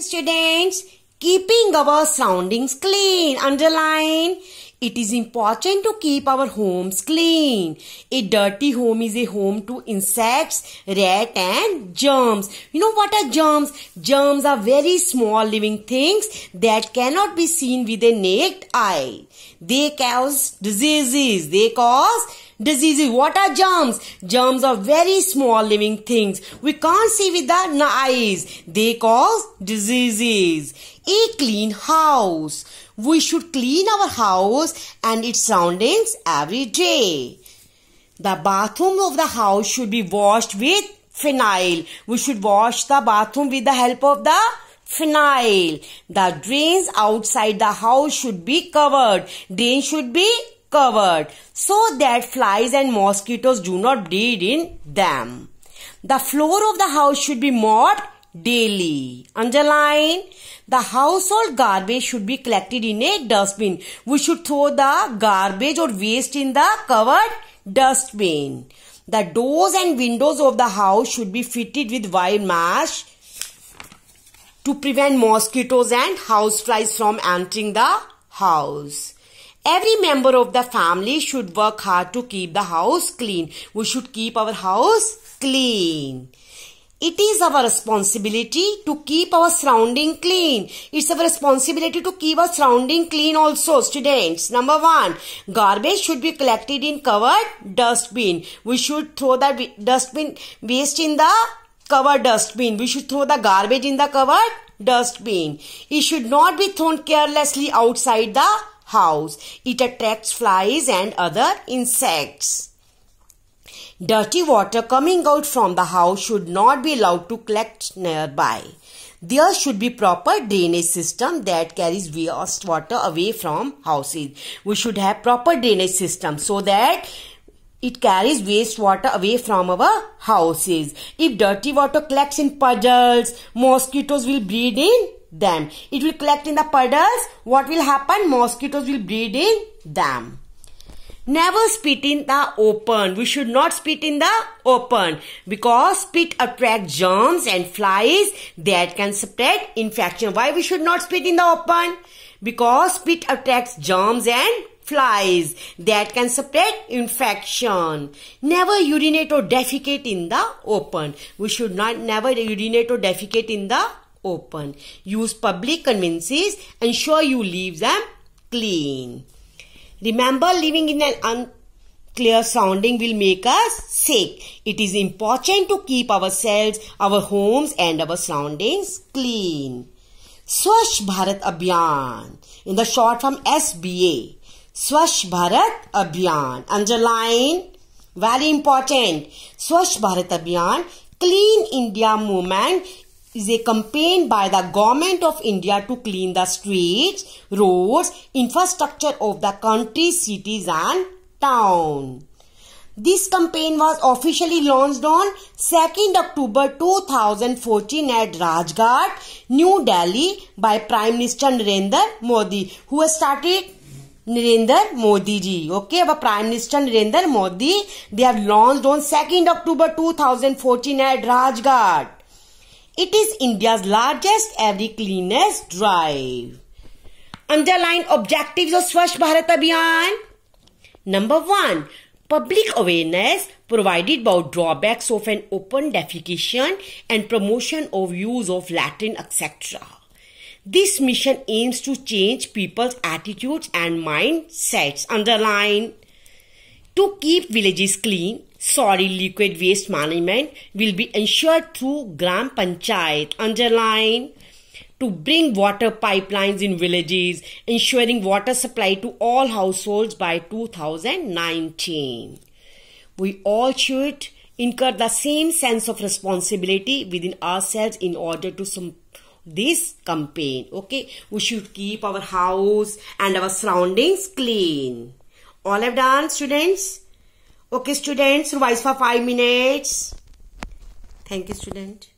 Students, keeping our surroundings clean. Underline. It is important to keep our homes clean. A dirty home is a home to insects, rat and germs. You know what are germs? Germs are very small living things that cannot be seen with a naked eye. They cause diseases. They cause diseases. What are germs? Germs are very small living things. We can't see with the eyes. They cause diseases. A clean house. We should clean our house and its surroundings every day. The bathroom of the house should be washed with phenyl. We should wash the bathroom with the help of the phenyl. The drains outside the house should be covered. Drains should be covered so that flies and mosquitoes do not breed in them. The floor of the house should be mopped daily. Underline the household garbage should be collected in a dustbin. We should throw the garbage or waste in the covered dustbin. The doors and windows of the house should be fitted with wire mesh to prevent mosquitoes and houseflies from entering the house. Every member of the family should work hard to keep the house clean. We should keep our house clean. It is our responsibility to keep our surrounding clean. It's our responsibility to keep our surrounding clean also, students. Number one, garbage should be collected in covered dustbin. We should throw the dustbin waste in the covered dustbin. We should throw the garbage in the covered dustbin. It should not be thrown carelessly outside the house. It attracts flies and other insects. Dirty water coming out from the house should not be allowed to collect nearby. There should be proper drainage system that carries waste water away from houses. We should have proper drainage system so that it carries waste water away from our houses. If dirty water collects in puddles, mosquitoes will breed in them. It will collect in the puddles. What will happen? Mosquitoes will breed in them. Never spit in the open. We should not spit in the open because spit attracts germs and flies that can spread infection. Why we should not spit in the open? Because spit attracts germs and flies that can spread infection. Never urinate or defecate in the open. We should not never urinate or defecate in the open. Use public conveniences, ensure you leave them clean. Remember, living in an unclear sounding will make us sick. It is important to keep ourselves, our homes and our surroundings clean. Swash Bharat Abhiyan, in the short form SBA. Swash Bharat Abhiyan, underline, very important. Swash Bharat Abhiyan, Clean India movement is a campaign by the government of India to clean the streets, roads, infrastructure of the country, cities and town. This campaign was officially launched on 2nd October 2014 at Rajghat, New Delhi by Prime Minister Narendra Modi who has started Narendra Modi ji. Okay, our Prime Minister Narendra Modi, they have launched on 2nd October 2014 at Rajghat. It is India's largest every cleanest drive. Underline objectives of Swachh Bharat Abhiyan. Number 1. Public awareness provided about drawbacks of an open defecation and promotion of use of Latin, etc. This mission aims to change people's attitudes and mindsets. Underline to keep villages clean, solid liquid waste management will be ensured through Gram Panchayat. Underline to bring water pipelines in villages, ensuring water supply to all households by 2019. We all should incur the same sense of responsibility within ourselves in order to this campaign okay we should keep our house and our surroundings clean all have done, students? Okay, students, revise for 5 minutes. Thank you, student.